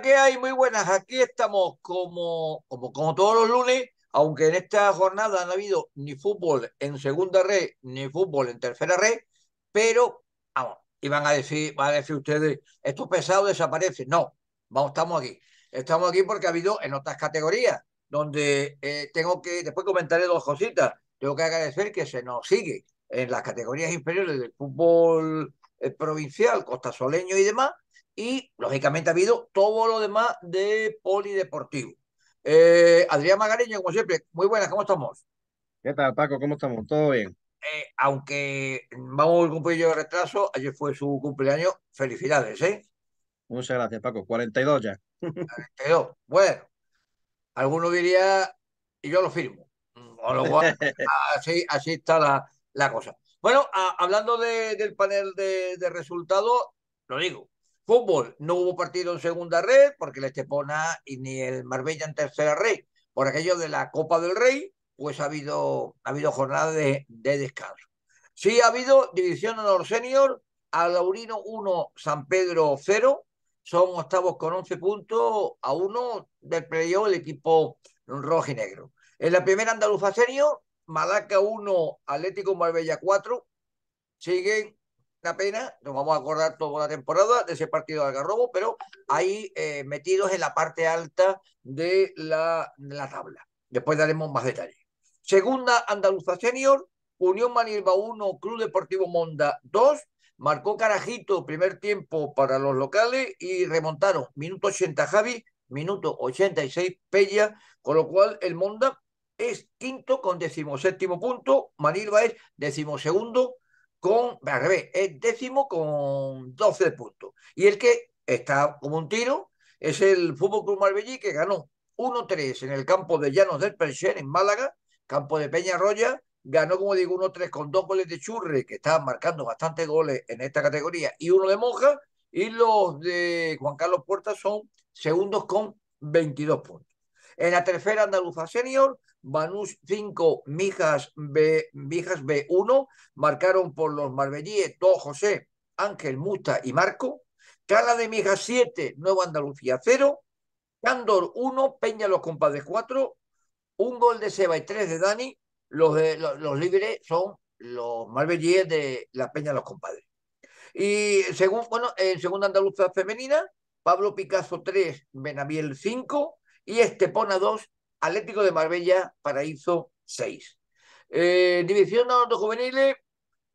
que hay? Muy buenas. Aquí estamos como, como, como, todos los lunes, aunque en esta jornada no ha habido ni fútbol en segunda red, ni fútbol en tercera red, pero vamos, iban van a decir, van a decir ustedes, esto pesado, desaparece No, vamos, estamos aquí. Estamos aquí porque ha habido en otras categorías, donde eh, tengo que, después comentaré dos cositas, tengo que agradecer que se nos sigue en las categorías inferiores del fútbol eh, provincial, costasoleño y demás, y lógicamente ha habido todo lo demás de polideportivo. Eh, Adrián Magariño, como siempre, muy buenas, ¿cómo estamos? ¿Qué tal, Paco? ¿Cómo estamos? ¿Todo bien? Eh, aunque vamos con un poquillo de retraso, ayer fue su cumpleaños, felicidades, ¿eh? Muchas gracias, Paco. 42 ya. 42. Bueno, alguno diría, y yo lo firmo. lo así, está la, cosa. Bueno, hablando del panel de resultados, lo digo, Fútbol, no hubo partido en segunda red porque el Estepona y ni el Marbella en tercera red. Por aquello de la Copa del Rey, pues ha habido, ha habido jornada de, descanso. Sí ha habido división honor senior, a Laurino 1, San Pedro 0, son octavos con 11 puntos a 1 del playoff el equipo rojo y negro. En la primera andaluza senior, Malaca 1, Atlético Marbella 4, siguen una pena, nos vamos a acordar toda la temporada de ese partido de Algarrobo, pero ahí eh, metidos en la parte alta de la, de la tabla. Después daremos más detalles. Segunda Andaluza Senior, Unión Manilva 1, Club Deportivo Monda 2, marcó Carajito primer tiempo para los locales y remontaron minuto 80 Javi, minuto 86 Pella, con lo cual el Monda es quinto con decimoséptimo punto, Manilva es decimosegundo con, al revés, es décimo con 12 puntos. Y el que está como un tiro es el Fútbol Club Marbellí, que ganó 1-3 en el campo de Llanos del Perché en Málaga, campo de Peña Roya, Ganó, como digo, 1-3 con dos goles de Churre, que estaban marcando bastantes goles en esta categoría, y uno de Moja. Y los de Juan Carlos Puerta son segundos con 22 puntos. En la tercera andaluza senior Banús 5, Mijas, B, B1, marcaron por los marbellíes 2, José, Ángel Musta y Marco, Cala de Mijas 7, Nueva Andalucía 0, Cándor 1, Peña los compadres 4, un gol de Seba y 3 de Dani, los, libres son los marbellíes de la Peña los compadres. Y según, bueno, en segunda andaluza femenina, Pablo Picasso 3, Benaviel 5 y Estepona 2, Atlético de Marbella, Paraíso 6. Eh, División de los juveniles,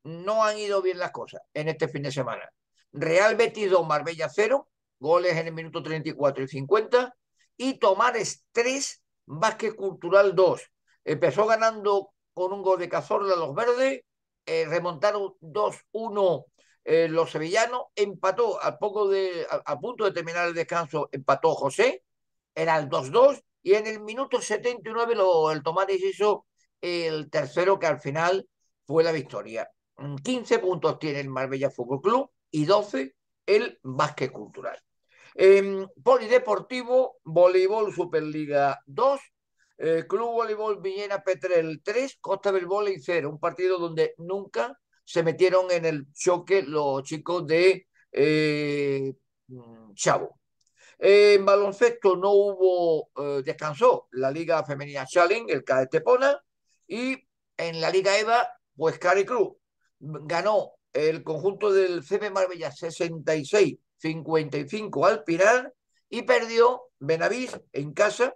no han ido bien las cosas en este fin de semana. Real Betis 2, Marbella 0, goles en el minuto 34 y 50. Y Tomares 3, Vázquez Cultural 2. Empezó ganando con un gol de Cazorla los verdes, eh, remontaron 2-1 eh, los sevillanos, empató al a, punto de terminar el descanso, empató José, era el 2-2 y en el minuto 79 lo, el Tomás hizo el tercero que al final fue la victoria. 15 mm, puntos tiene el Marbella Fútbol Club y 12 el Básquet Cultural. Em, polideportivo, Voleibol Superliga 2, eh, Club Voleibol Villena Petrel 3, Costa del Voley 0. Un partido donde nunca se metieron en el choque los chicos de eh, mm, Chavo en baloncesto no hubo, eh, descansó la Liga Femenina Challenge, el de Tepona, y en la Liga EVA, pues Cari Cruz ganó el conjunto del CB Marbella 66-55 al final y perdió Benavís en casa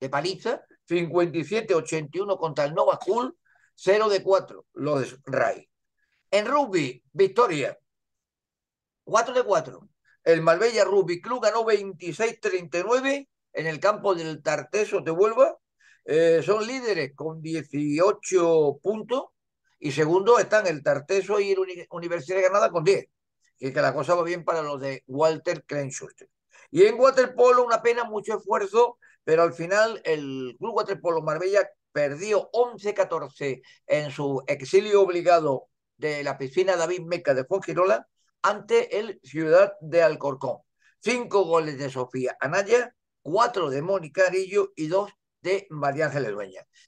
de paliza 57-81 contra el Nova School 0 de 4 los Ray. En rugby, victoria 4 de 4 el Marbella Rugby Club ganó 26-39 en el campo del Tarteso de Huelva. Eh, son líderes con 18 puntos y segundo están el Tarteso y el Universidad de Granada con 10. Y que la cosa va bien para los de Walter Crenschuster. Y en waterpolo, una pena, mucho esfuerzo, pero al final el Club Waterpolo Marbella perdió 11-14 en su exilio obligado de la piscina David Meca de Fongirola ante el Ciudad de Alcorcón. Cinco goles de Sofía Anaya, cuatro de Mónica Arillo y dos de María Ángeles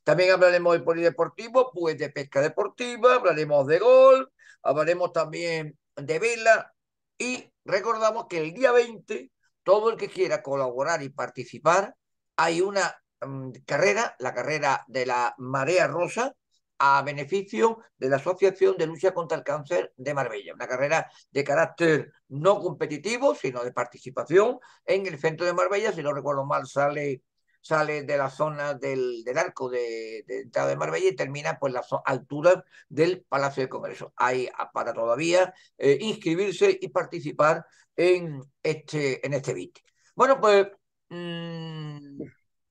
También hablaremos del polideportivo, pues de pesca deportiva, hablaremos de gol, hablaremos también de vela y recordamos que el día 20 todo el que quiera colaborar y participar, hay una mm, carrera, la carrera de la Marea Rosa, a beneficio de la Asociación de Lucha contra el Cáncer de Marbella. Una carrera de carácter no competitivo, sino de participación en el centro de Marbella. Si no recuerdo mal, sale, sale de la zona del, del arco de, de, de Marbella y termina por pues, las alturas del Palacio de Congreso. Hay ah, para todavía eh, inscribirse y participar en este, en este BIT. Bueno, pues mm,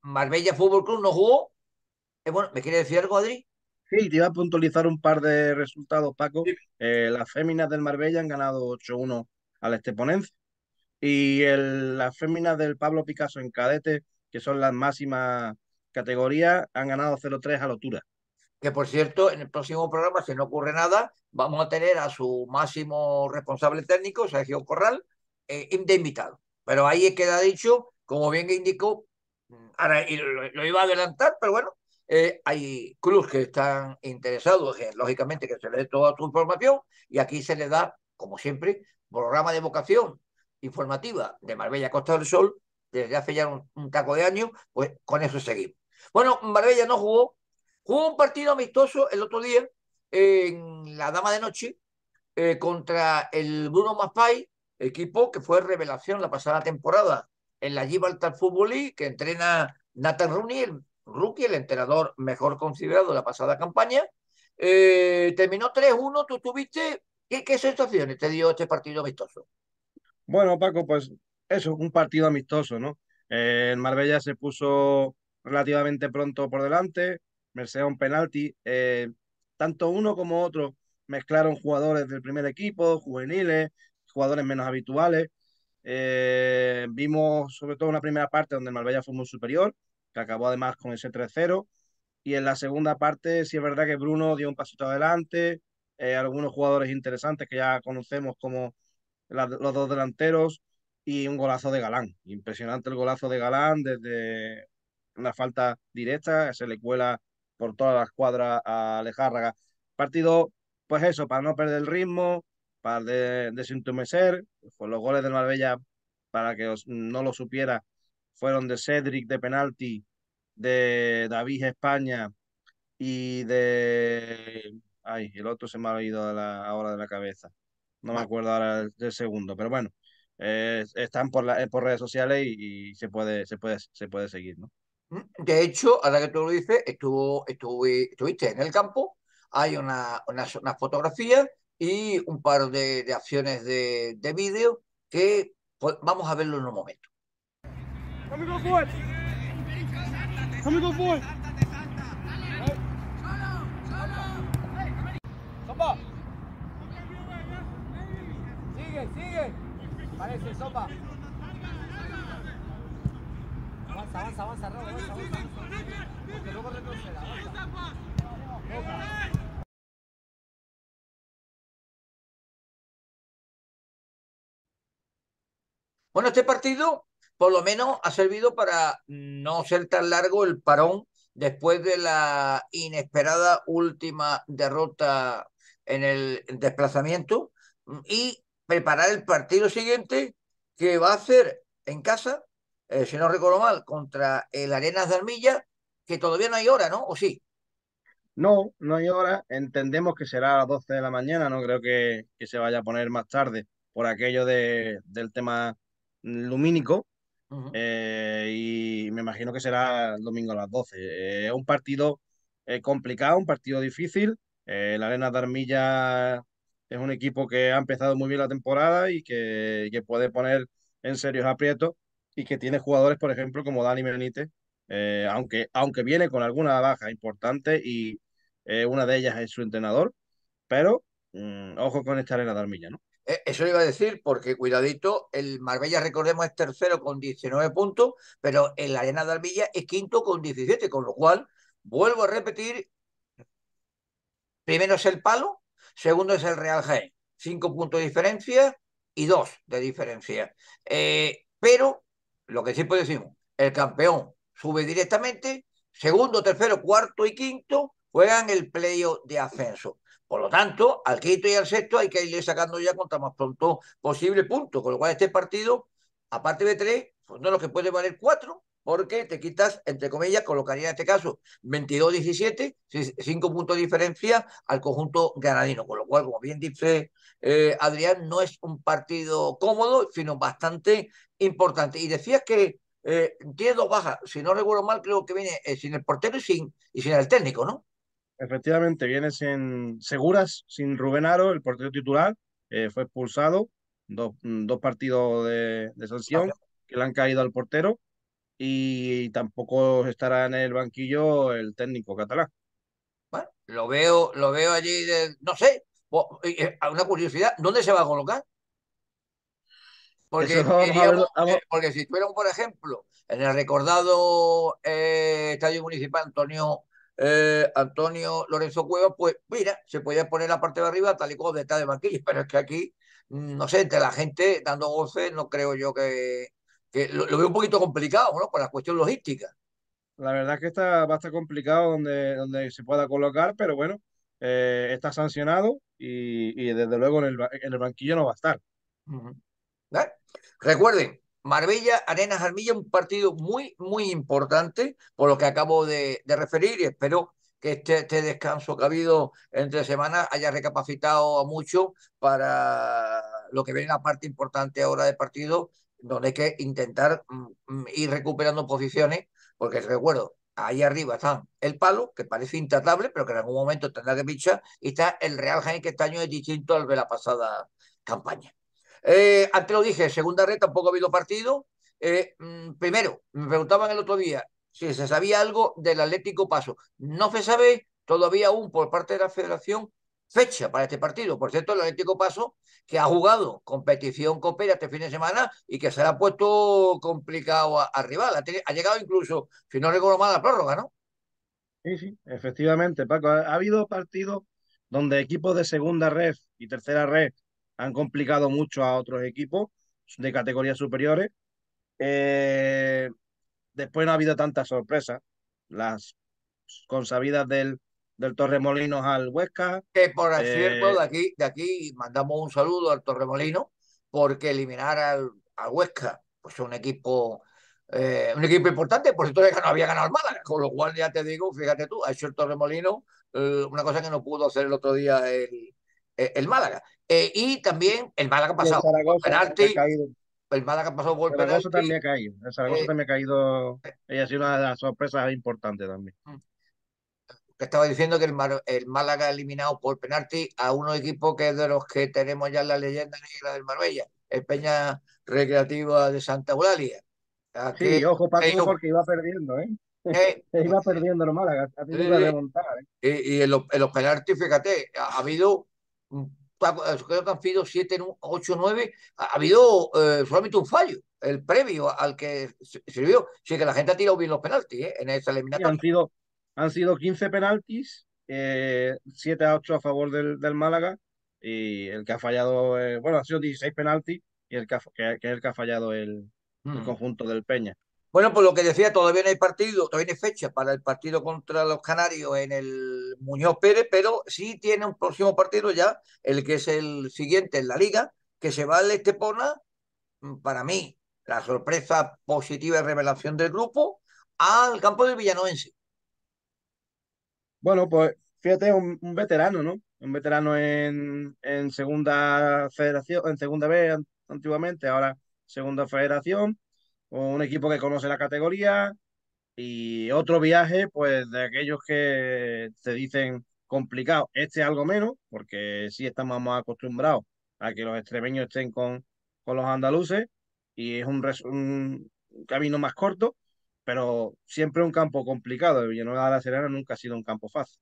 Marbella Fútbol Club no jugó. Eh, bueno, ¿me quiere decir algo, Adri? Sí, te iba a puntualizar un par de resultados, Paco. Eh, las féminas del Marbella han ganado 8-1 al Esteponense. Y el, las féminas del Pablo Picasso en cadete, que son las máximas categorías, han ganado 0-3 a Lotura. Que por cierto, en el próximo programa, si no ocurre nada, vamos a tener a su máximo responsable técnico, Sergio Corral, eh, de invitado. Pero ahí queda dicho, como bien indicó, mm, ahora lo iba a adelantar, pero bueno, eh, hay clubes que están interesados, lógicamente, que se le dé toda su información y aquí se le da, como siempre, programa de vocación informativa de Marbella Costa del Sol desde hace ya un, taco de años, pues con eso seguimos. Bueno, Marbella no jugó, jugó un partido amistoso el otro día en la Dama de Noche eh, contra el Bruno Maspay, equipo que fue revelación la pasada temporada en la Gibraltar Football League, que entrena Nathan Rooney, el rookie, el entrenador mejor considerado la pasada campaña. Eh, terminó 3-1, tú tuviste, ¿qué, ¿qué sensaciones te dio este partido amistoso? Bueno, Paco, pues eso, un partido amistoso, ¿no? Eh, el Marbella se puso relativamente pronto por delante, merced un penalti. Eh, tanto uno como otro mezclaron jugadores del primer equipo, juveniles, jugadores menos habituales. vimos sobre todo una primera parte donde el Marbella fue muy superior, que acabó además con ese 3-0. Y en la segunda parte, sí es verdad que Bruno dio un pasito adelante, eh, algunos jugadores interesantes que ya conocemos como los dos delanteros y un golazo de Galán. Impresionante el golazo de Galán desde una falta directa, se le cuela por toda la cuadras a Alejárraga. Partido, pues eso, para no perder el ritmo, para de, con pues los goles de Marbella, para que no lo supiera fueron de Cedric de penalti, de David España y de... Ay, el otro se me ha ido a la, ahora de la cabeza. No me ah. acuerdo ahora del segundo, pero bueno, están por, por redes sociales y, se, puede, se, puede, se puede seguir, ¿no? Mm, de hecho, ahora que tú lo dices, estuvo, estuve, estuviste en el campo, hay una, una, fotografía y un par de, de acciones de, de vídeo que pues, vamos a verlo en un momento. Let me go for Let Sopa. Sigue, sigue. Parece, sopa. Avanza, avanza, Bueno, este partido por lo menos ha servido para no ser tan largo el parón después de la inesperada última derrota en el desplazamiento y preparar el partido siguiente que va a ser en casa, eh, si no recuerdo mal, contra el Arenas de Armilla, que todavía no hay hora, ¿no? ¿O sí? No, no hay hora. Entendemos que será a las 12 de la mañana, no creo que, que se vaya a poner más tarde por aquello de, del tema lumínico. Eh, y me imagino que será el domingo a las 12. Es eh, un partido eh, complicado, un partido difícil. la Arena de Armilla es un equipo que ha empezado muy bien la temporada y que, que puede poner en serios aprietos y que tiene jugadores, por ejemplo, como Dani Benítez, aunque, viene con alguna baja importante y una de ellas es su entrenador, pero mm, ojo con esta arena de armilla, ¿no? Eh, eso iba a decir, porque cuidadito, el Marbella, recordemos, es tercero con 19 puntos, pero el Arena de Armilla es quinto con 17, con lo cual, vuelvo a repetir, primero es el Palo, segundo es el Real Jaén, cinco puntos de diferencia y dos de diferencia. Eh, pero, lo que siempre decimos, el campeón sube directamente, segundo, tercero, cuarto y quinto juegan el playo de ascenso. Por lo tanto, al quinto y al sexto hay que irle sacando ya contra más pronto posible punto. Con lo cual, este partido, aparte de tres, pues no es lo que puede valer cuatro, porque te quitas, entre comillas, colocaría en este caso 22-17, cinco puntos de diferencia al conjunto ganadino. Con lo cual, como bien dice eh, Adrián, no es un partido cómodo, sino bastante importante. Y decías que eh, tiene dos bajas, si no recuerdo mal, creo que viene eh, sin el portero y sin, y sin el técnico, ¿no? Efectivamente, vienes en seguras, sin Rubén Aro, el portero titular, eh, fue expulsado, dos, mm, dos partidos de, sanción que le han caído al portero y tampoco estará en el banquillo el técnico catalán. Bueno, lo veo, lo veo allí, de, no sé, eh, a una curiosidad, ¿dónde se va a colocar? Porque, eh, si estuvieron, por ejemplo, en el recordado Estadio Municipal Antonio eh, Antonio Lorenzo Cuevas pues mira, se podía poner la parte de arriba tal y como está de banquillo, pero es que aquí, mm, no sé, entre la gente dando voces. no creo yo que, lo, veo un poquito complicado, ¿no? Por la cuestión logística. La verdad que está, va a estar complicado donde, se pueda colocar, pero bueno, eh, está sancionado y, desde luego en el, banquillo no va a estar. Recuerden, Marbella, Arenas Armilla, un partido muy, muy importante, por lo que acabo de, referir, y espero que este, este, descanso que ha habido entre semanas haya recapacitado a muchos para lo que viene la parte importante ahora de partido, donde hay que intentar mm, mm, ir recuperando posiciones, porque recuerdo, ahí arriba están el Palo, que parece intratable, pero que en algún momento tendrá que pichar, y está el Real Jaén, que este año es distinto al de la pasada campaña. Eh, antes lo dije, segunda red tampoco ha habido partido. Eh, mm, primero, me preguntaban el otro día si se sabía algo del Atlético Paso. No se sabe todavía aún por parte de la federación fecha para este partido. Por cierto, el Atlético Paso, que ha jugado competición copera este fin de semana y que se le ha puesto complicado a rival. Ha, llegado incluso, si no recuerdo mal, la prórroga, ¿no? Sí, sí, efectivamente, Paco. Ha, ha habido partidos donde equipos de segunda red y tercera red han complicado mucho a otros equipos de categorías superiores. Eh, después no ha habido tantas sorpresas. Las consabidas del, del Torremolinos al Huesca. Que por eh, cierto, de aquí, de aquí mandamos un saludo al Torremolino, porque eliminar al, Huesca, pues un equipo. Eh, un equipo importante, por cierto, no había ganado nada. con lo cual ya te digo, fíjate tú, ha hecho el Torremolino una cosa que no pudo hacer el otro día el, eh, el Málaga. Eh, y también el Málaga ha pasado por penalti. El Málaga pasó por penalti. Zaragoza también ha caído. El Zaragoza eh, también ha caído. Ella ha sido una de las sorpresas importantes también. Mm. estaba diciendo que el, Málaga ha eliminado por penalti a uno equipo que es de los que tenemos ya la leyenda negra del Marbella, el Peña Recreativa de Santa Eulalia. sí, ojo, Paco, porque iba perdiendo, ¿eh? iba perdiendo el Málaga, Y, en, los, penaltis, fíjate, ha habido eh, creo que han sido 7, 8, 9, ha habido eh, solamente un fallo, el previo al que sirvió. sí que la gente ha tirado bien los penaltis eh, en esa eliminatoria. han, sido, han sido 15 penaltis, eh, 7 a 8 a favor del, del Málaga, y el que ha fallado, bueno, han sido 16 penaltis, y el que, ha, que, es el que ha fallado el mm. conjunto del Peña. Bueno, pues lo que decía, todavía no hay partido, todavía no hay fecha para el partido contra los Canarios en el Muñoz Pérez, pero sí tiene un próximo partido ya, el que es el siguiente en la liga, que se va al Estepona, mm, para mí, la sorpresa positiva y revelación del grupo, al campo del Villanoense. Bueno, pues fíjate, un, un veterano, ¿no? Un veterano en, en segunda federación, en segunda B antiguamente, ahora segunda federación un equipo que conoce la categoría y otro viaje, pues de aquellos que se dicen complicado, este es algo menos, porque sí estamos más acostumbrados a que los extremeños estén con, con los andaluces y es un, camino más corto, pero siempre un campo complicado. Villanueva de la Serena nunca ha sido un campo fácil.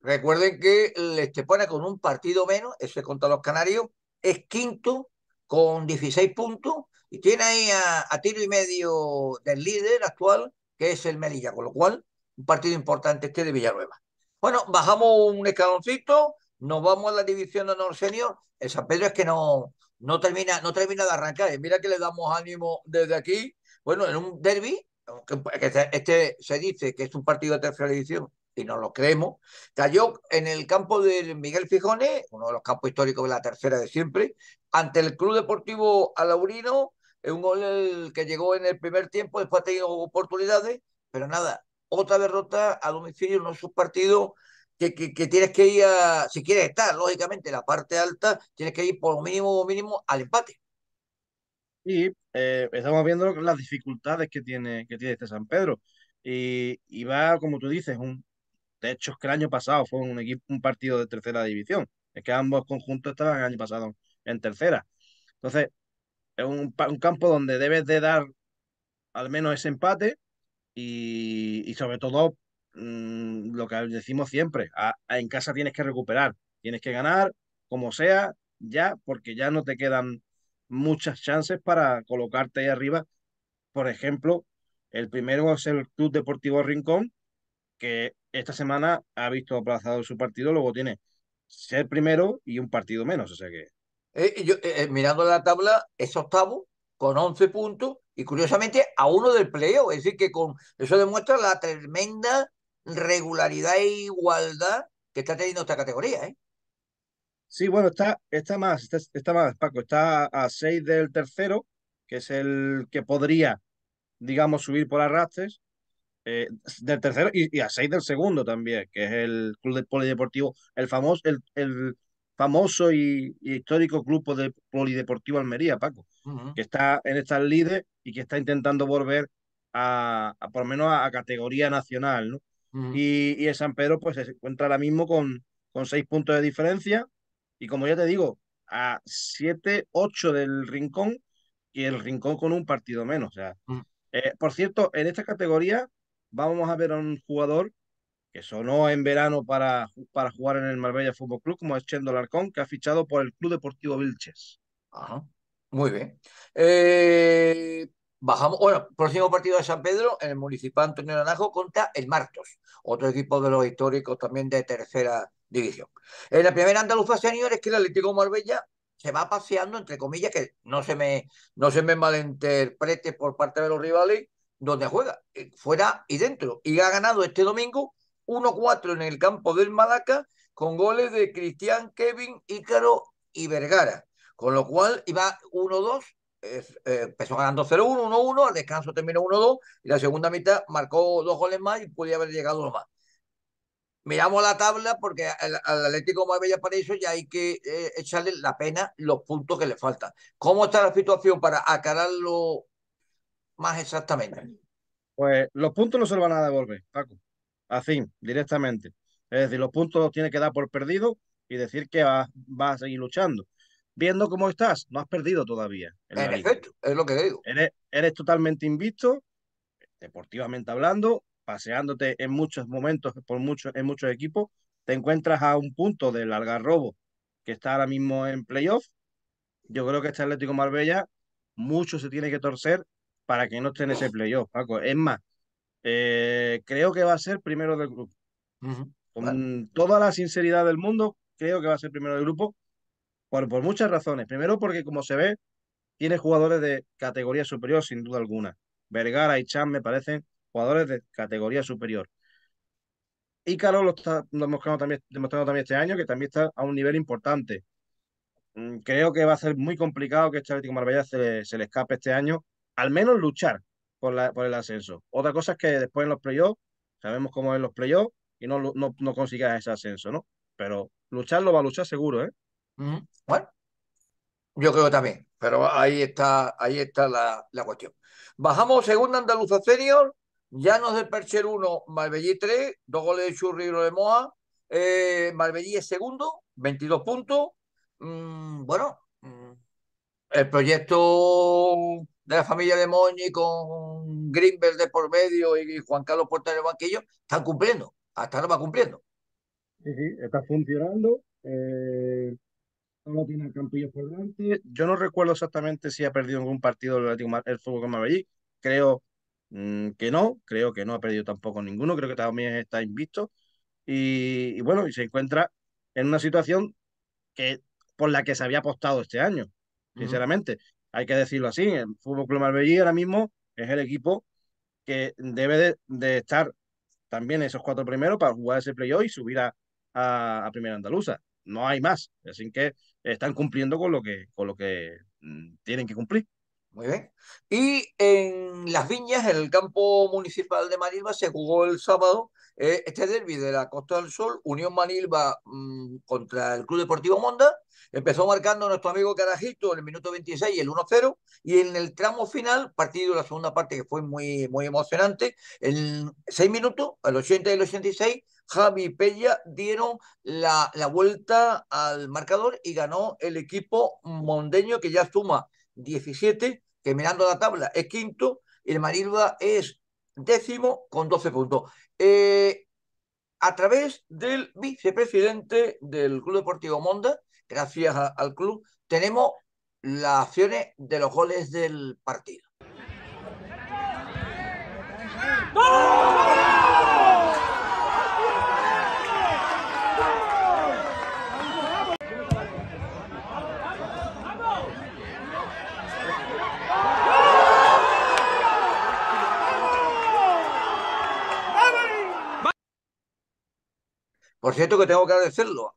Recuerden que el pone con un partido menos, ese contra los canarios, es quinto con 16 puntos y tiene ahí a, tiro y medio del líder actual, que es el Melilla, con lo cual un partido importante este de Villanueva. Bueno, bajamos un escaloncito, nos vamos a la división de honor senior. El San Pedro es que no, no, termina, no termina de arrancar. Y mira que le damos ánimo desde aquí. Bueno, en un derby, que este se dice que es un partido de tercera división y no lo creemos, cayó en el campo del Miguel Fijones, uno de los campos históricos de la tercera de siempre, ante el Club Deportivo Alaurino es eh, un gol que llegó en el primer tiempo, después ha tenido oportunidades, pero nada, otra derrota a domicilio No es un que, que, tienes que ir a, si quieres estar, lógicamente, en la parte alta, tienes que ir por lo mínimo mínimo al empate. Y eh, estamos viendo las dificultades que tiene, que tiene este San Pedro. Y, va, como tú dices, de hecho es que el año pasado fue un, equipo, un partido de tercera división. Es que ambos conjuntos estaban el año pasado en tercera. Entonces, es un, un, campo donde debes de dar al menos ese empate y, sobre todo mm, lo que decimos siempre, en casa tienes que recuperar, tienes que ganar como sea ya, porque ya no te quedan muchas chances para colocarte ahí arriba. Por ejemplo, el primero es el Club Deportivo Rincón, que esta semana ha visto aplazado su partido, luego tiene ser primero y un partido menos, o sea que eh, eh, eh, mirando la tabla, es octavo con 11 puntos y curiosamente a uno del pleo, Es decir, que con eso demuestra la tremenda regularidad e igualdad que está teniendo esta categoría. ¿eh? Sí, bueno, está, está más, está, más, Paco. Está a 6 del tercero, que es el que podría, digamos, subir por arrastres. del tercero y, a 6 del segundo también, que es el Club de Polideportivo, el famoso, el, el, famoso y, histórico grupo de Polideportivo Almería, Paco, que está en estas líderes y que está intentando volver a, por lo menos a, categoría nacional, y, el San Pedro pues se encuentra ahora mismo con, con seis puntos de diferencia y como ya te digo, a siete, ocho del Rincón y el Rincón con un partido menos. O eh, por cierto, en esta categoría vamos a ver a un jugador que sonó en verano para, para jugar en el Marbella Fútbol Club, como es Chendo Larcón, que ha fichado por el Club Deportivo Vilches. Ajá. Muy bien. Eh, bajamos, bueno, próximo partido de San Pedro en el Municipal Antonio Naranjo contra el Martos, otro equipo de los históricos también de tercera división. En la primera andaluza, señores, que el Atlético Marbella se va paseando, entre comillas, que no se me, no se me malinterprete por parte de los rivales, donde juega, eh, fuera y dentro. Y ha ganado este domingo 1-4 en el campo del Malaca con goles de Cristian, Kevin, Ícaro y Vergara. Con lo cual iba 1-2, eh, empezó ganando 0-1, 1-1, al descanso terminó 1-2 y la segunda mitad marcó dos goles más y podía haber llegado uno más. Miramos la tabla porque al, al Atlético para eso ya hay que eh, echarle la pena los puntos que le faltan. ¿Cómo está la situación para acararlo más exactamente? Pues los puntos no se lo van a devolver, Paco. Así, directamente. Es decir, los puntos los tiene que dar por perdido y decir que vas va a seguir luchando. Viendo cómo estás, no has perdido todavía. En, es lo que digo. Eres, totalmente invisto, deportivamente hablando, paseándote en muchos momentos por muchos en muchos equipos. Te encuentras a un punto del Algarrobo que está ahora mismo en playoff. Yo creo que este Atlético Marbella mucho se tiene que torcer para que no esté en ese playoff, Paco. Es más, eh, creo que va a ser primero del grupo. Con toda la sinceridad del mundo, creo que va a ser primero del grupo por, por muchas razones. Primero porque, como se ve, tiene jugadores de categoría superior, sin duda alguna. Vergara y Chan me parecen jugadores de categoría superior. Y Carlos lo está demostrando también, este año, que también está a un nivel importante. Mm, creo que va a ser muy complicado que este Atlético Marbella se se le escape este año, al menos luchar, por, el ascenso. Otra cosa es que después en los playoffs, sabemos cómo es los playoffs y no, no, no consigas ese ascenso, ¿no? Pero lucharlo va a luchar seguro, ¿eh? Bueno, yo creo también, pero ahí está, ahí está la, cuestión. Bajamos segunda Andaluza Senior, Llanos del Percher 1, Marbellí 3, dos goles de Churri de Moa, eh, es segundo, 22 puntos. Mm, bueno, mm, el proyecto de la familia de Moñi con Greenberg de por medio y Juan Carlos Puerta de banquillo, están cumpliendo, hasta ahora va cumpliendo. Sí, sí, está funcionando. Eh, solo tiene Campillo por delante. Yo no recuerdo exactamente si ha perdido algún partido el, fútbol con Marbellí. Creo mm, que no, creo que no ha perdido tampoco ninguno. Creo que también está invisto. Y, bueno, y se encuentra en una situación que por la que se había apostado este año, sinceramente. Hay que decirlo así. El Fútbol Club Marbellí ahora mismo es el equipo que debe de, estar también esos cuatro primeros para jugar ese play-off y subir a, Primera Andaluza. No hay más. Así que están cumpliendo con lo que, con lo que mm, tienen que cumplir. Muy bien. Y en Las Viñas, en el campo municipal de Manilva, se jugó el sábado eh, este derby de la Costa del Sol, Unión Manilva mm, contra el Club Deportivo Monda, Empezó marcando nuestro amigo Carajito en el minuto 26 el 1-0 y en el tramo final, partido de la segunda parte que fue muy, muy emocionante, en 6 minutos, el 80 y el 86, Javi y Pella dieron la, vuelta al marcador y ganó el equipo mondeño que ya suma 17, que mirando la tabla es quinto, y el Marilva es décimo con 12 puntos. Eh, a través del vicepresidente del Club Deportivo Monda, gracias al club, tenemos las acciones de los goles del partido. Por cierto que tengo que agradecerlo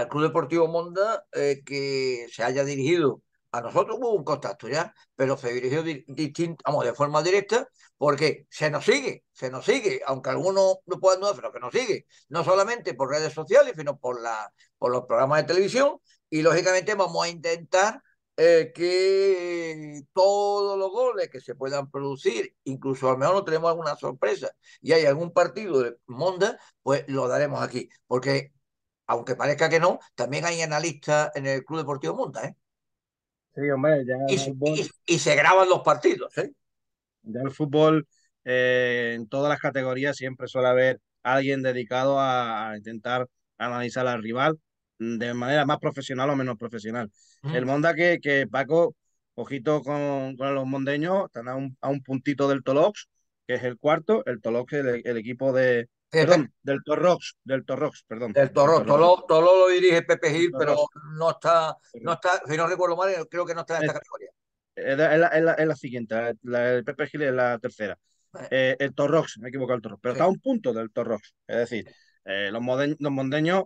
al Club Deportivo Monda eh, que se haya dirigido a nosotros hubo un contacto ya, pero se dirigió distinto, vamos, de forma directa, porque se nos sigue, se nos sigue, aunque algunos no puedan dudar, pero que nos sigue, no solamente por redes sociales, sino por, la, por los programas de televisión, y lógicamente vamos a intentar eh, que todos los goles que se puedan producir, incluso a lo mejor no tenemos alguna sorpresa, y hay algún partido de Monda, pues lo daremos aquí, porque aunque parezca que no, también hay analistas en el Club Deportivo Monda, ¿eh? Sí, hombre, ya y, se graban los partidos, ¿eh? Ya el fútbol, eh, en todas las categorías siempre suele haber alguien dedicado a, intentar analizar al rival de manera más profesional o menos profesional. El Monda que, que Paco, ojito con, los mondeños, están a un, puntito del Tolox, que es el cuarto, el Tolox, el equipo de, Perdón, del Torrox, del Torrox, perdón. Del Torrox, todo lo dirige Pepe Gil, pero no está, no está, si no recuerdo mal, creo que no está en esta categoría. Es la, siguiente, el Pepe Gil es la tercera. Eh. Eh, el Torrox, me he equivocado el Torrox, pero está a un punto del Torrox. Es decir, eh, los, mondeños,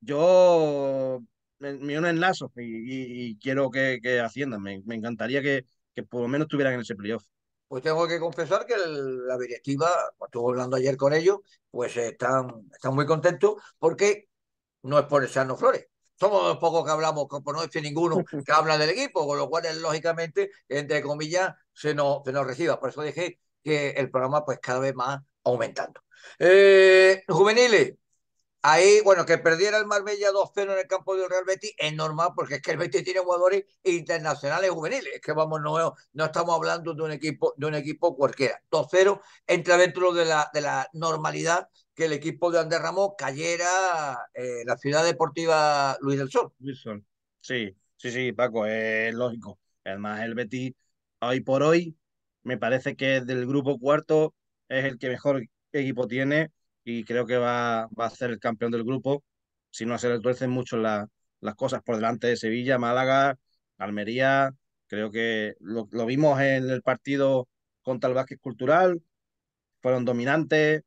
yo me uno enlazo y, y, quiero que, que Me, encantaría que, que por lo menos estuvieran en ese playoff pues tengo que confesar que la directiva, estuve hablando ayer con ellos, pues están, están muy contentos porque no es por echarnos flores. Somos los pocos que hablamos, por no decir ninguno, que habla del equipo, con lo cual, lógicamente, entre comillas, se nos, se nos reciba. Por eso dije que el programa, pues cada vez más aumentando. Eh, juveniles, Ahí, bueno, que perdiera el Marbella 2-0 en el campo del Real Betis es normal porque es que el Betis tiene jugadores internacionales juveniles. Es que vamos, no, estamos hablando de un equipo, de un equipo cualquiera. 2-0 entra dentro de la, normalidad que el equipo de Andrés Ramos cayera en eh, la ciudad deportiva Luis del Sol. Sí, sí, sí, Paco, es lógico. Además, el Betis hoy por hoy me parece que del grupo cuarto es el que mejor equipo tiene y creo que va, va a ser el campeón del grupo, si no se le tuercen mucho las cosas por delante de Sevilla, Málaga, Almería. Creo que lo, vimos en el partido contra el Vázquez Cultural, fueron dominantes,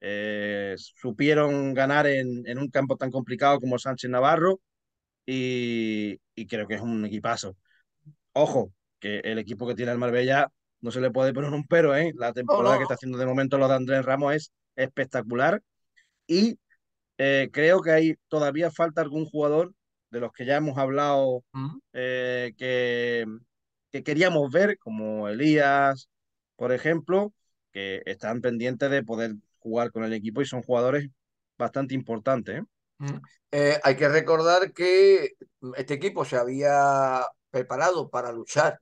eh, supieron ganar en, un campo tan complicado como Sánchez Navarro y, creo que es un equipazo. Ojo, que el equipo que tiene el Marbella no se le puede poner un pero, ¿eh? La temporada que está haciendo de momento lo de Andrés Ramos es espectacular y eh, creo que hay todavía falta algún jugador de los que ya hemos hablado eh, que, que, queríamos ver, como Elías, por ejemplo, que están pendientes de poder jugar con el equipo y son jugadores bastante importantes. ¿eh? hay que recordar que este equipo se había preparado para luchar,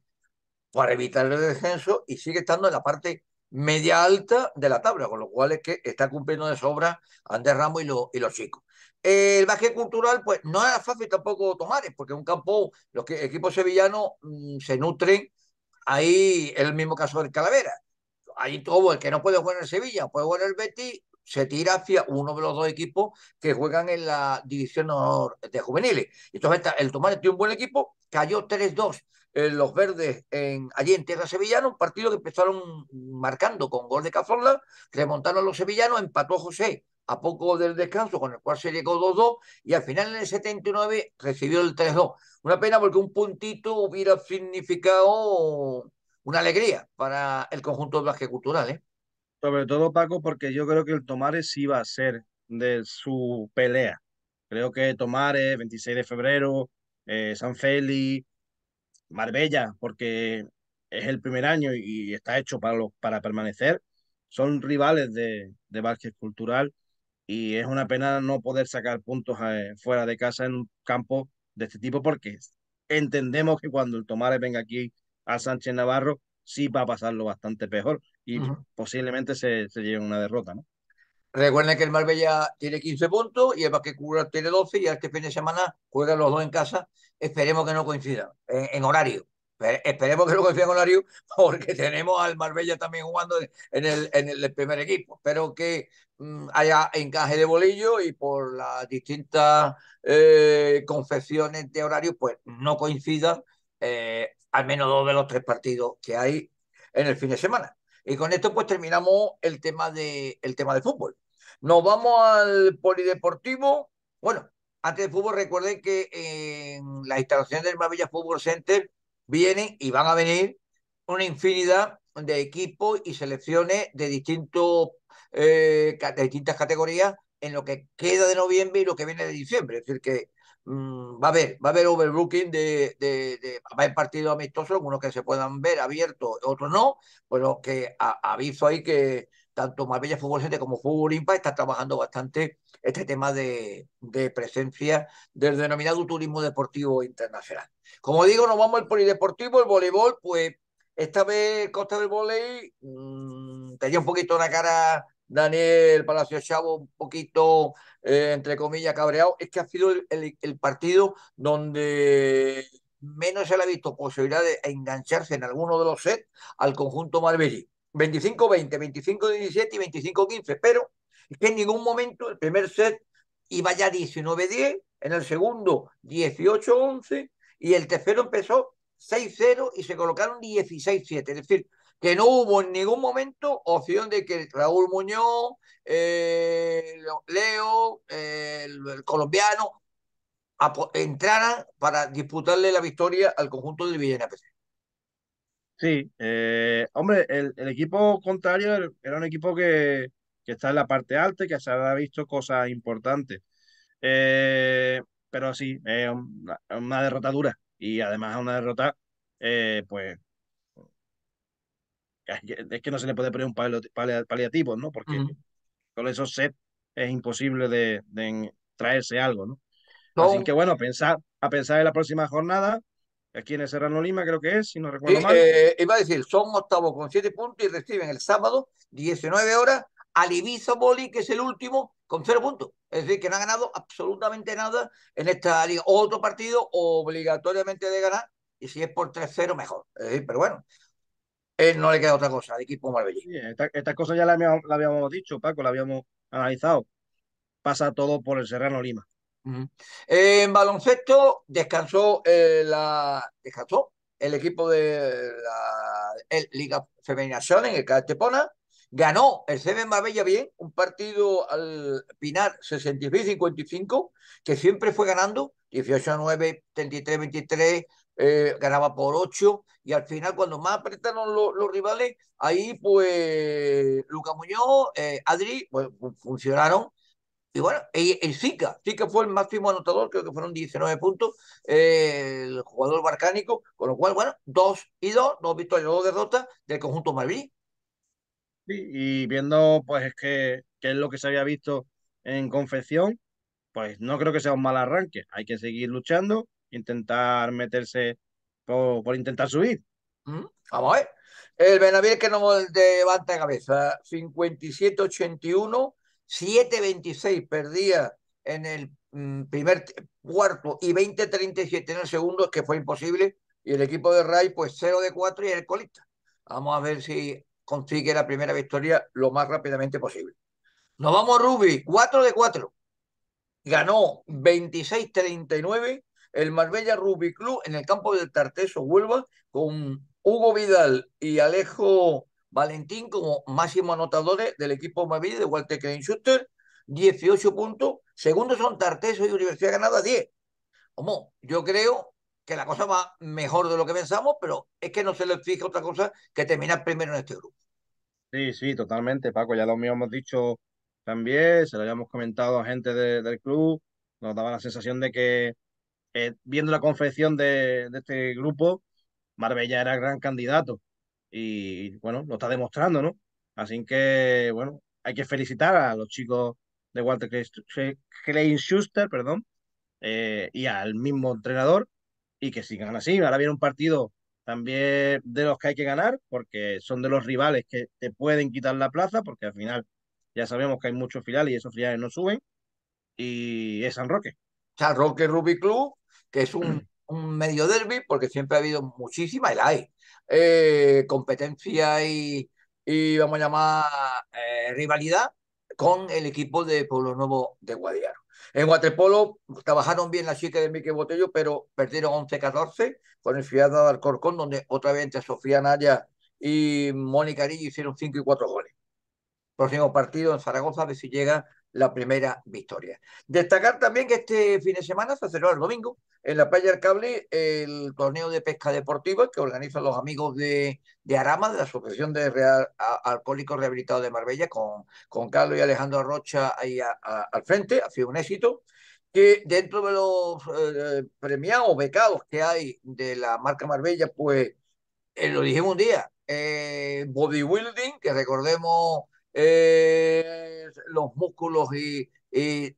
para evitar el descenso y sigue estando en la parte media alta de la tabla, con lo cual es que está cumpliendo de sobra Andrés Ramos y, y los chicos. El básquet cultural, pues no era fácil tampoco Tomares porque un campo, los que, equipos sevillanos mm, se nutren. Ahí el mismo caso del Calavera. Ahí todo el que no puede jugar en Sevilla, puede jugar en el Betis, se tira hacia uno de los dos equipos que juegan en la división de juveniles. Entonces, el Tomares tiene un buen equipo, cayó 3-2 eh, los verdes en, allí en tierra sevillana, un partido que empezaron marcando con gol de Cazorla, remontaron a los sevillanos, empató José a poco del descanso, con el cual se llegó 2-2, y al final en el 79 recibió el 3-2. Una pena porque un puntito hubiera significado una alegría para el conjunto de cultural. ¿eh? Sobre todo, Paco, porque yo creo que el Tomares iba a ser de su pelea. Creo que Tomares, 26 de febrero, eh, San Feli, Marbella, porque es el primer año y está hecho para, para permanecer. Son rivales de, de cultural y es una pena no poder sacar puntos eh, fuera de casa en un campo de este tipo porque entendemos que cuando el Tomares venga aquí a Sánchez Navarro sí va a pasarlo bastante peor y posiblemente se, se lleve una derrota, ¿no? Recuerden que el Marbella tiene 15 puntos y el cura tiene 12 y este fin de semana juegan los dos en casa. Esperemos que no coincidan en, horario. Esperemos que no coincidan en horario porque tenemos al Marbella también jugando en el, en el primer equipo. Espero que mm, haya encaje de bolillo y por las distintas eh, confecciones de horario pues no coincidan eh, al menos dos de los tres partidos que hay en el fin de semana. Y con esto pues terminamos el tema de el tema de fútbol. Nos vamos al polideportivo. Bueno, antes de fútbol recuerden que en las instalaciones del Marbella Fútbol Center vienen y van a venir una infinidad de equipos y selecciones de distintos eh, de distintas categorías en lo que queda de noviembre y lo que viene de diciembre. Es decir, que Mm, va a haber, va a haber overbooking de, va a haber partidos amistosos, algunos que se puedan ver abiertos, otros no, pero que aviso ahí que tanto Marbella Fútbol 7 como Fútbol Impa está trabajando bastante este tema de, presencia del denominado turismo deportivo internacional. Como digo, nos vamos al polideportivo, el voleibol, pues esta vez Costa del Voley mm, tenía un poquito la cara Daniel Palacio Chavo un poquito eh, entre comillas, cabreado, es que ha sido el, partido donde menos se le ha visto posibilidad de engancharse en alguno de los sets al conjunto Marbella. 25-20, 25-17 y 25-15, pero es que en ningún momento el primer set iba ya 19-10, en el segundo 18-11 y el tercero empezó 6-0 y se colocaron 16-7. Es decir, que no hubo en ningún momento opción de que Raúl Muñoz, eh, Leo, eh, el, colombiano, entraran para disputarle la victoria al conjunto del Villena Sí, eh, hombre, el, equipo contrario era un equipo que, que, está en la parte alta que se ha visto cosas importantes. pero sí, es una derrota dura y además una derrota pues es que no se le puede poner un paliativo, ¿no? Porque con esos sets es imposible de, traerse algo, ¿no? Así que bueno, pensar, a pensar en la próxima jornada, aquí en el Serrano Lima creo que es, si no recuerdo mal. Eh, iba a decir, son octavos con siete puntos y reciben el sábado, 19 horas, al Ibiza Boli, que es el último, con cero puntos. Es decir, que no han ganado absolutamente nada en esta liga. Otro partido obligatoriamente de ganar, y si es por 3-0, mejor. decir, pero bueno, no le queda otra cosa al equipo Marbella. Estas esta cosas ya las la habíamos dicho, Paco, la habíamos analizado. Pasa todo por el Serrano Lima. En baloncesto descansó, eh, la, el equipo de la Liga Femenina en el Catepona Ganó el CB Marbella bien, un partido al Pinar 66-55, que siempre fue ganando, 18-9, 33-23, eh, ganaba por ocho y al final cuando más apretaron los, rivales, ahí pues Luca Muñoz, eh, Adri, pues funcionaron. Y bueno, el Zika, Zika fue el máximo anotador, creo que fueron 19 puntos, eh, el jugador barcánico, con lo cual, bueno, dos y dos, dos victorias, dos derrotas del conjunto marví Sí, y viendo pues es que, que es lo que se había visto en confección, pues no creo que sea un mal arranque, hay que seguir luchando, intentar meterse por, por intentar subir. Mm, vamos a ver. El Benavir que no levanta cabeza, 57-81, 7-26 perdía en el mm, primer cuarto y 20-37 en el segundo, que fue imposible. Y el equipo de Ray, pues 0 de 4 y el colista. Vamos a ver si consigue la primera victoria lo más rápidamente posible. Nos vamos Ruby, 4 de 4. Ganó 26-39 el Marbella Rugby Club en el campo del Tarteso Huelva con Hugo Vidal y Alejo Valentín como máximo anotadores del equipo Marbella de Walter Klein Schuster, 18 puntos. Segundo son Tarteso y Universidad Granada, 10. Como yo creo que la cosa va mejor de lo que pensamos, pero es que no se les fija otra cosa que terminar primero en este grupo. Sí, sí, totalmente, Paco. Ya lo mismo hemos dicho también, se lo habíamos comentado a gente del club. Nos daba la sensación de que eh, viendo la confección de, este grupo, Marbella era gran candidato y bueno, lo está demostrando, ¿no? Así que, bueno, hay que felicitar a los chicos de Walter Klein Schuster, perdón, eh, y al mismo entrenador y que sigan así. Ahora viene un partido también de los que hay que ganar porque son de los rivales que te pueden quitar la plaza porque al final ya sabemos que hay muchos finales y esos finales no suben y es San Roque. San Roque Ruby Club que es mm. un, medio derby, porque siempre ha habido muchísima y la hay. Eh, competencia y, vamos a llamar eh, rivalidad con el equipo de Pueblo Nuevo de Guadiaro. En Guatepolo trabajaron bien las chicas de Mique Botello, pero perdieron 11-14 con el Ciudad de Alcorcón, donde otra vez entre Sofía Naya y Mónica Arillo hicieron 5 y 4 goles. Próximo partido en Zaragoza, a ver si llega la primera victoria. Destacar también que este fin de semana se celebró el domingo en la playa del cable el torneo de pesca deportiva que organizan los amigos de, de Arama, de la Asociación de Real, Alcohólicos Rehabilitados de Marbella, con, con Carlos y Alejandro Rocha ahí al frente. Ha sido un éxito. Que dentro de los eh, premiados, becados que hay de la marca Marbella, pues eh, lo dije un día, eh, bodybuilding, que recordemos los músculos y,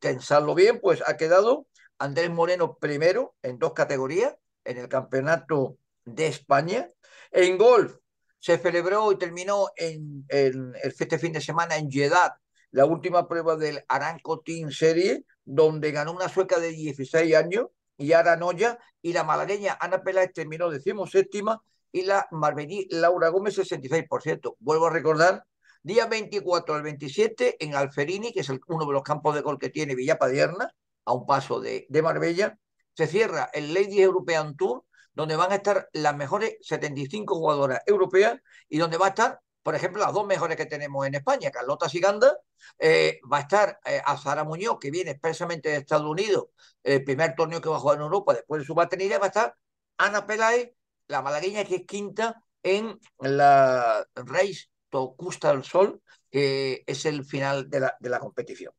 tensarlo bien, pues ha quedado Andrés Moreno primero en dos categorías, en el campeonato de España. En golf se celebró y terminó en, el este fin de semana en Jeddah la última prueba del Aranco Team Series, donde ganó una sueca de 16 años, y Noya, y la malagueña Ana Peláez terminó decimoséptima y la marbellí Laura Gómez 66%. Vuelvo a recordar Día 24 al 27 en Alferini, que es uno de los campos de gol que tiene Villapadierna, a un paso de, Marbella, se cierra el Ladies European Tour, donde van a estar las mejores 75 jugadoras europeas y donde va a estar, por ejemplo, las dos mejores que tenemos en España, Carlota Siganda, eh, va a estar eh, a Sara Muñoz, que viene expresamente de Estados Unidos, el primer torneo que va a jugar en Europa después de su maternidad va a estar Ana Peláez, la malagueña que es quinta en la Race Custa el Sol, que es el final de la, de la competición.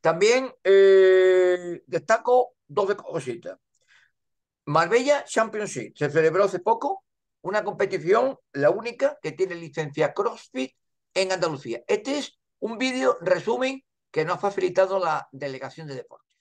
También eh, destaco dos cositas. Marbella Championship se celebró hace poco, una competición, la única que tiene licencia CrossFit en Andalucía. Este es un vídeo resumen que nos ha facilitado la Delegación de Deportes.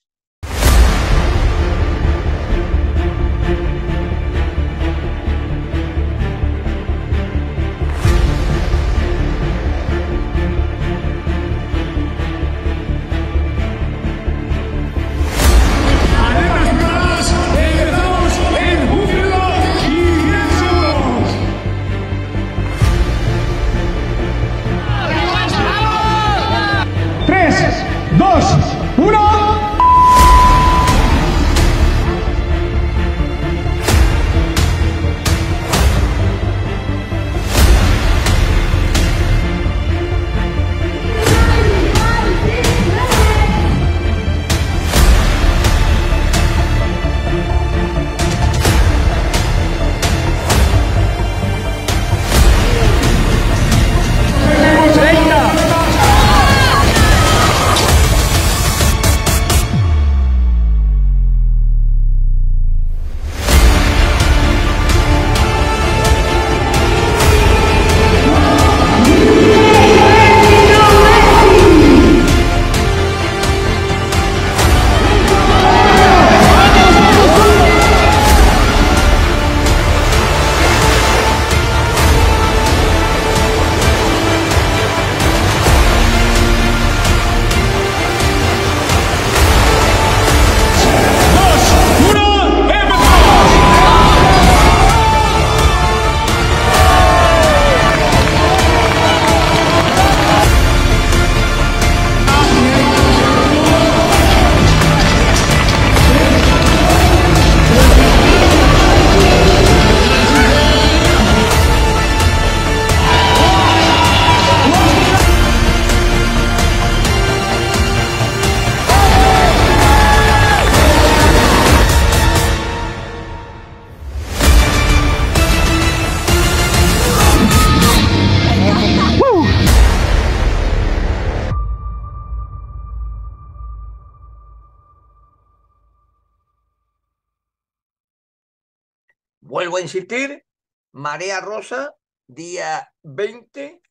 insistir, Marea Rosa, día 20,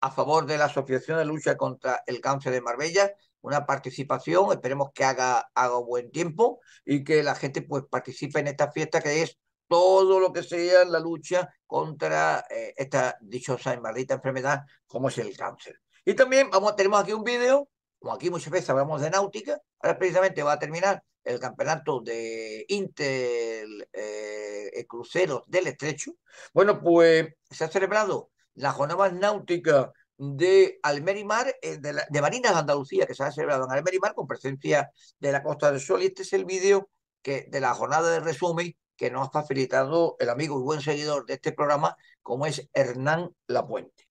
a favor de la Asociación de Lucha contra el Cáncer de Marbella, una participación, esperemos que haga, haga buen tiempo y que la gente pues participe en esta fiesta que es todo lo que sea la lucha contra eh, esta dichosa y maldita enfermedad como es el cáncer. Y también vamos, tenemos aquí un vídeo, como aquí muchas veces hablamos de náutica, ahora precisamente va a terminar el campeonato de Intel eh, crucero Cruceros del Estrecho. Bueno, pues se ha celebrado la jornada náutica de Almerimar, eh, de, la, de Marinas Andalucía, que se ha celebrado en Almerimar con presencia de la Costa del Sol. Y este es el vídeo de la jornada de resumen que nos ha facilitado el amigo y buen seguidor de este programa, como es Hernán Lapuente.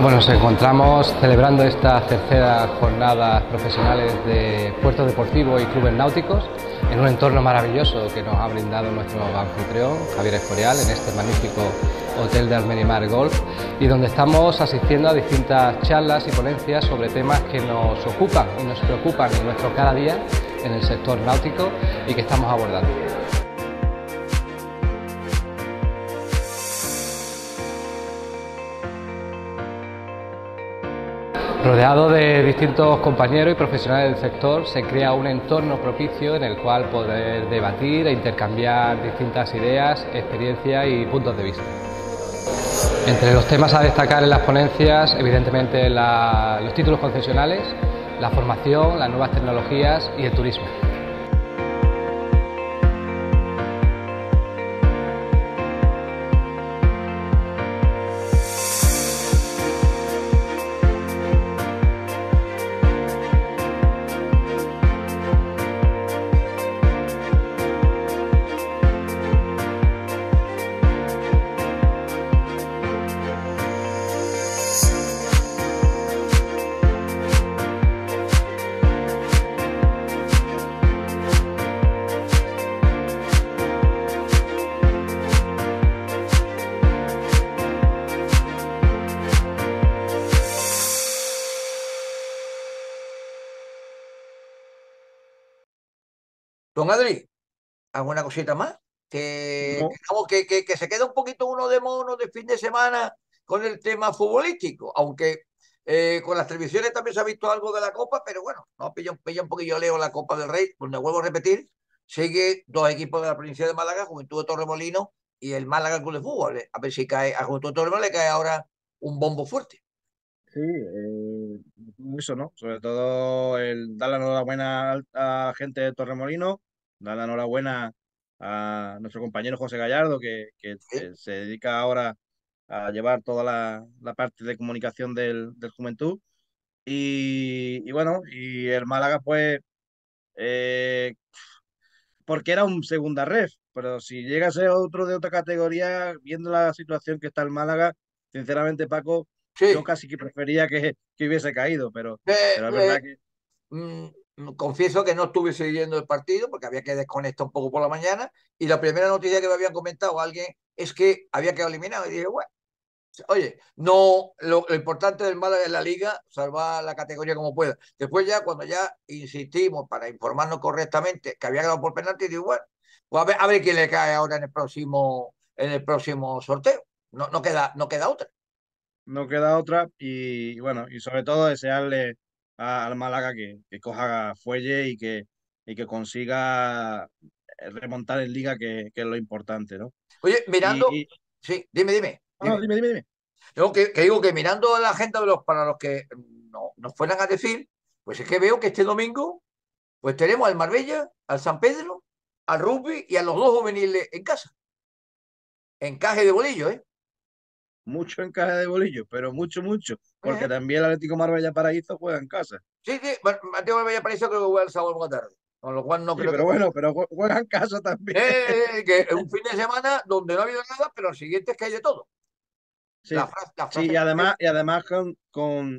Bueno, pues nos encontramos celebrando estas terceras jornadas profesionales de puertos deportivos y clubes náuticos en un entorno maravilloso que nos ha brindado nuestro anfitrión Javier Escorial en este magnífico hotel de Almerimar Golf y donde estamos asistiendo a distintas charlas y ponencias sobre temas que nos ocupan y nos preocupan en nuestro cada día en el sector náutico y que estamos abordando. Rodeado de distintos compañeros y profesionales del sector, se crea un entorno propicio en el cual poder debatir e intercambiar distintas ideas, experiencias y puntos de vista. Entre los temas a destacar en las ponencias, evidentemente los títulos concesionales, la formación, las nuevas tecnologías y el turismo. Don Adri, ¿alguna cosita más? Que, que, que, se queda un poquito uno de mono de fin de semana con el tema futbolístico, aunque eh, con las televisiones también se ha visto algo de la Copa, pero bueno, no pilla, pilla un poquillo leo la Copa del Rey, pues me vuelvo a repetir, sigue dos equipos de la provincia de Málaga, Juventud de Torremolino y el Málaga Club de Fútbol. Eh, a ver si cae, a Juventud de Torremolino le cae ahora un bombo fuerte. Sí, eh, eso, ¿no? Sobre todo el dar la enhorabuena a la gente de Torremolino, dar la enhorabuena a nuestro compañero José Gallardo, que, que se dedica ahora a llevar toda la, la parte de comunicación del, del Juventud. Y, y, bueno, y el Málaga, pues, eh, porque era un segunda ref, pero si llega a ser otro de otra categoría, viendo la situación que está el Málaga, sinceramente, Paco, yo casi que prefería que, que hubiese caído, pero, la eh, verdad eh, que... Mm, Mm, confieso que no estuve siguiendo el partido porque había que desconectar un poco por la mañana y la primera noticia que me habían comentado alguien es que había quedado eliminado y dije, bueno, oye, no, lo, importante del malo es la liga, salvar la categoría como pueda. Después ya cuando ya insistimos para informarnos correctamente que había quedado por penalti, dije, bueno, pues a ver, a ver quién le cae ahora en el próximo, en el próximo sorteo. No, no, queda, no queda otra. No queda otra y bueno, y sobre todo desearle al Málaga que, que, coja fuelle y que, y que consiga eh, remontar en liga, que, es lo importante, ¿no? Oye, mirando... Sí, dime, dime. dime, dime, dime. que, que, digo que mirando a la gente de los, para los que no, nos fueran a decir, pues es que veo que este domingo pues tenemos al Marbella, al San Pedro, al Rugby y a los dos juveniles en casa. Encaje de bolillo, ¿eh? mucho en casa de bolillo, pero mucho, mucho, porque también el Atlético Marbella Paraíso juega en casa. Sí, sí, Atlético Marbella Paraíso creo que juega el sábado por tarde. Con lo cual no creo pero bueno, pero juega en casa también. es eh, eh, eh, un fin de semana donde no ha habido nada, pero el siguiente es que hay de todo. Sí, y además, y además con,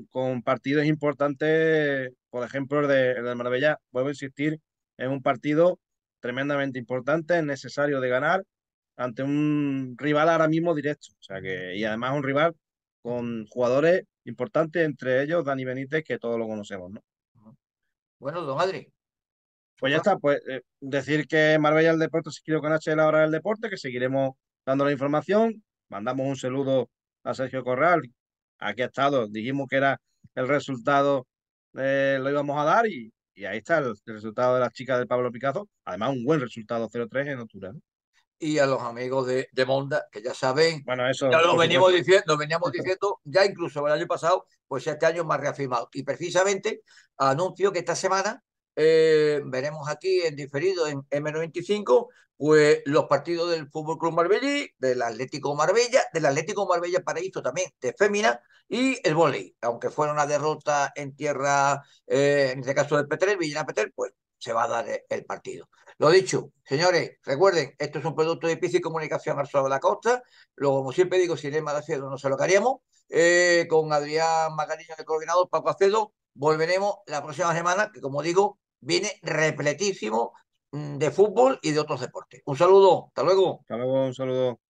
con, partidos importantes, por ejemplo, el de, el de Marbella, vuelvo a insistir, es un partido tremendamente importante, es necesario de ganar, ante un rival ahora mismo directo. O sea que, y además un rival con jugadores importantes, entre ellos Dani Benítez, que todos lo conocemos, ¿no? Bueno, don Adri. Pues ya está, pues eh, decir que Marbella el Deporte se quedó con H de la hora del deporte, que seguiremos dando la información. Mandamos un saludo a Sergio Corral. Aquí ha estado, dijimos que era el resultado, eh, lo íbamos a dar y, ahí está el, resultado de las chicas de Pablo Picasso. Además, un buen resultado 0-3 en altura, ¿no? y a los amigos de, Monda, que ya saben, bueno, eso, ya lo venimos diciendo, veníamos diciendo, ya incluso el año pasado, pues este año más reafirmado. Y precisamente anuncio que esta semana eh, veremos aquí en diferido en M95 pues los partidos del Fútbol Club Marbella, del Atlético Marbella, del Atlético Marbella Paraíso también, de Fémina y el volei, aunque fuera una derrota en tierra, eh, en este caso del Petrel, Villena Petrel, pues se va a dar el partido. Lo dicho, señores, recuerden, esto es un producto de Pici Comunicación al de la Costa. Luego, como siempre digo, si Lema Acedo no se lo haríamos. Eh, con Adrián Macariño, el coordinador, Paco Acedo volveremos la próxima semana, que como digo, viene repletísimo mm, de fútbol y de otros deportes. Un saludo, hasta luego. Hasta luego, un saludo.